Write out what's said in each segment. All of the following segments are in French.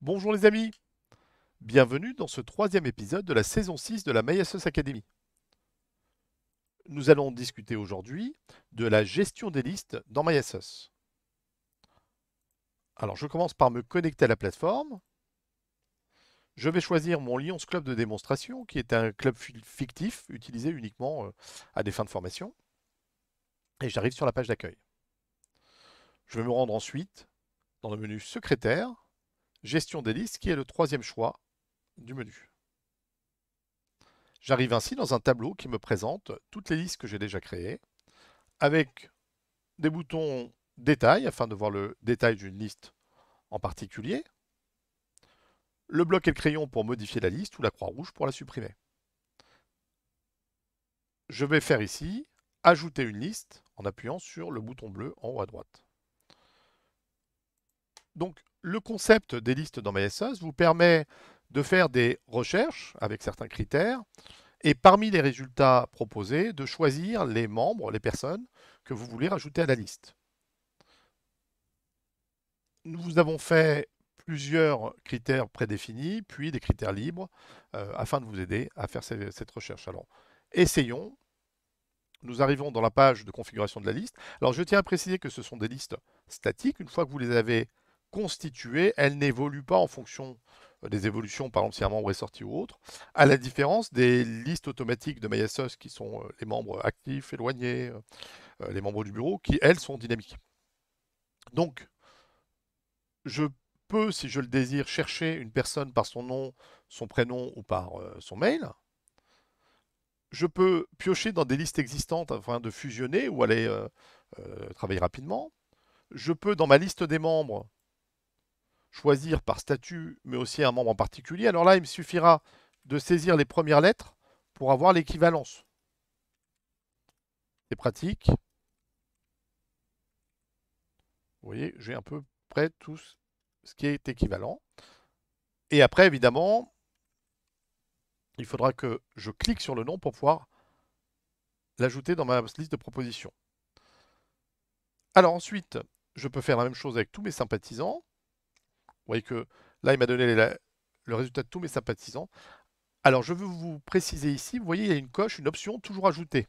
Bonjour les amis Bienvenue dans ce troisième épisode de la saison 6 de la MySS Academy. Nous allons discuter aujourd'hui de la gestion des listes dans MySS. Alors je commence par me connecter à la plateforme. Je vais choisir mon Lyons Club de démonstration, qui est un club fictif utilisé uniquement euh, à des fins de formation. Et j'arrive sur la page d'accueil. Je vais me rendre ensuite dans le menu Secrétaire Gestion des listes qui est le troisième choix du menu. J'arrive ainsi dans un tableau qui me présente toutes les listes que j'ai déjà créées avec des boutons détail afin de voir le détail d'une liste en particulier, le bloc et le crayon pour modifier la liste ou la croix rouge pour la supprimer. Je vais faire ici ajouter une liste en appuyant sur le bouton bleu en haut à droite. Donc le concept des listes dans MySS vous permet de faire des recherches avec certains critères et parmi les résultats proposés, de choisir les membres, les personnes que vous voulez rajouter à la liste. Nous vous avons fait plusieurs critères prédéfinis, puis des critères libres, euh, afin de vous aider à faire cette recherche. Alors, essayons. Nous arrivons dans la page de configuration de la liste. Alors, je tiens à préciser que ce sont des listes statiques. Une fois que vous les avez constituée, elle n'évolue pas en fonction euh, des évolutions, par exemple si sorti ou autre, à la différence des listes automatiques de MySos qui sont euh, les membres actifs, éloignés, euh, les membres du bureau, qui elles sont dynamiques. Donc, je peux, si je le désire, chercher une personne par son nom, son prénom ou par son mail. Je peux piocher dans des listes existantes afin de fusionner ou aller travailler rapidement. Je peux, dans ma liste des membres, choisir par statut, mais aussi un membre en particulier. Alors là, il me suffira de saisir les premières lettres pour avoir l'équivalence. C'est pratique. Vous voyez, j'ai à peu près tout ce qui est équivalent. Et après, évidemment, il faudra que je clique sur le nom pour pouvoir l'ajouter dans ma liste de propositions. Alors ensuite, je peux faire la même chose avec tous mes sympathisants voyez que là, il m'a donné le résultat de tous mes sympathisants. Alors, je veux vous préciser ici, vous voyez, il y a une coche, une option toujours ajoutée.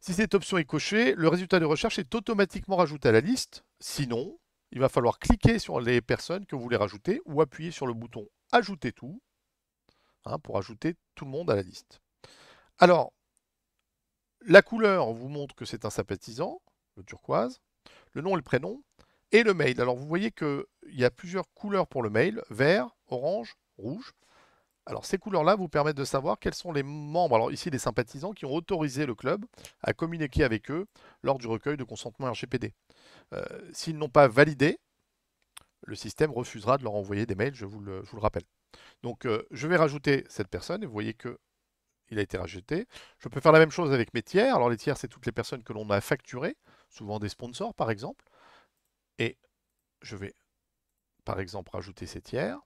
Si cette option est cochée, le résultat de recherche est automatiquement rajouté à la liste. Sinon, il va falloir cliquer sur les personnes que vous voulez rajouter ou appuyer sur le bouton Ajouter tout hein, pour ajouter tout le monde à la liste. Alors, la couleur vous montre que c'est un sympathisant, le turquoise. Le nom et le prénom, et le mail. Alors vous voyez qu'il y a plusieurs couleurs pour le mail, vert, orange, rouge. Alors ces couleurs-là vous permettent de savoir quels sont les membres, alors ici les sympathisants, qui ont autorisé le club à communiquer avec eux lors du recueil de consentement RGPD. Euh, s'ils n'ont pas validé, le système refusera de leur envoyer des mails, je vous le, rappelle. Donc euh, je vais rajouter cette personne, et vous voyez que il a été rajouté. Je peux faire la même chose avec mes tiers. Alors les tiers, c'est toutes les personnes que l'on a facturées, souvent des sponsors par exemple et je vais par exemple rajouter ces tiers.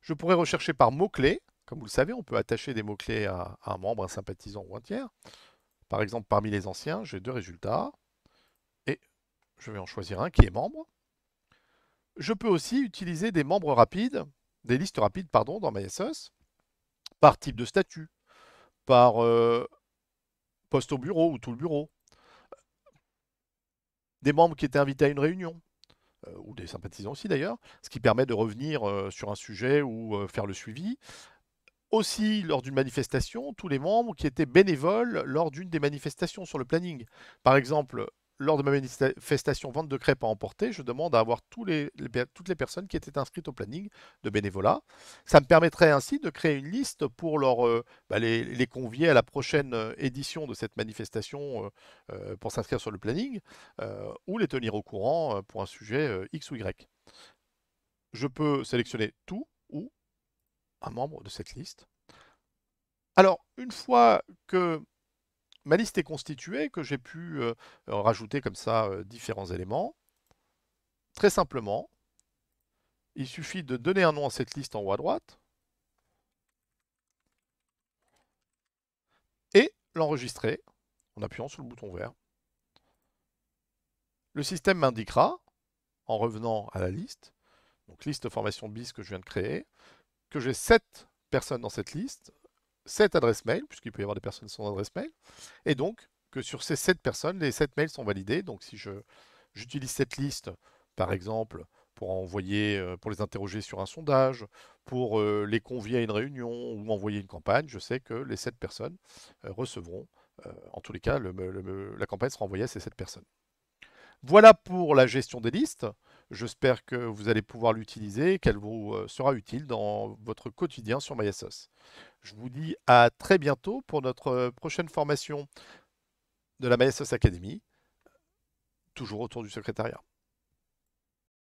Je pourrais rechercher par mots-clés. Comme vous le savez, on peut attacher des mots-clés à, un membre, un sympathisant ou un tiers. Par exemple, parmi les anciens, j'ai deux résultats. Et je vais en choisir un qui est membre. Je peux aussi utiliser des membres rapides, des listes rapides, pardon, dans MySOS, par type de statut, par euh, poste au bureau ou tout le bureau, des membres qui étaient invités à une réunion, euh, ou des sympathisants aussi d'ailleurs, ce qui permet de revenir euh, sur un sujet ou euh, faire le suivi. Aussi, lors d'une manifestation, tous les membres qui étaient bénévoles lors d'une des manifestations sur le planning. Par exemple, lors de ma manifestation vente de crêpes à emporter, je demande à avoir toutes les personnes qui étaient inscrites au planning de bénévolat. Ça me permettrait ainsi de créer une liste pour leur, euh, bah, les, convier à la prochaine euh, édition de cette manifestation euh, pour s'inscrire sur le planning ou les tenir au courant pour un sujet X ou Y. Je peux sélectionner tout ou un membre de cette liste. Alors, une fois que ma liste est constituée, que j'ai pu euh, rajouter comme ça euh, différents éléments. Très simplement, il suffit de donner un nom à cette liste en haut à droite et l'enregistrer en appuyant sur le bouton vert. Le système m'indiquera, en revenant à la liste, donc liste formation bis que je viens de créer, que j'ai 7 personnes dans cette liste, cette adresse mail, puisqu'il peut y avoir des personnes sans adresse mail, et donc que sur ces 7 personnes, les 7 mails sont validés. Donc si j'utilise cette liste, par exemple, pour envoyer, euh, pour les interroger sur un sondage, pour euh, les convier à une réunion ou envoyer une campagne, je sais que les 7 personnes euh, recevront, en tous les cas, la campagne sera envoyée à ces 7 personnes. Voilà pour la gestion des listes. J'espère que vous allez pouvoir l'utiliser et qu'elle vous euh, sera utile dans votre quotidien sur MySOS. Je vous dis à très bientôt pour notre euh, prochaine formation de la MySOS Academy, toujours autour du secrétariat.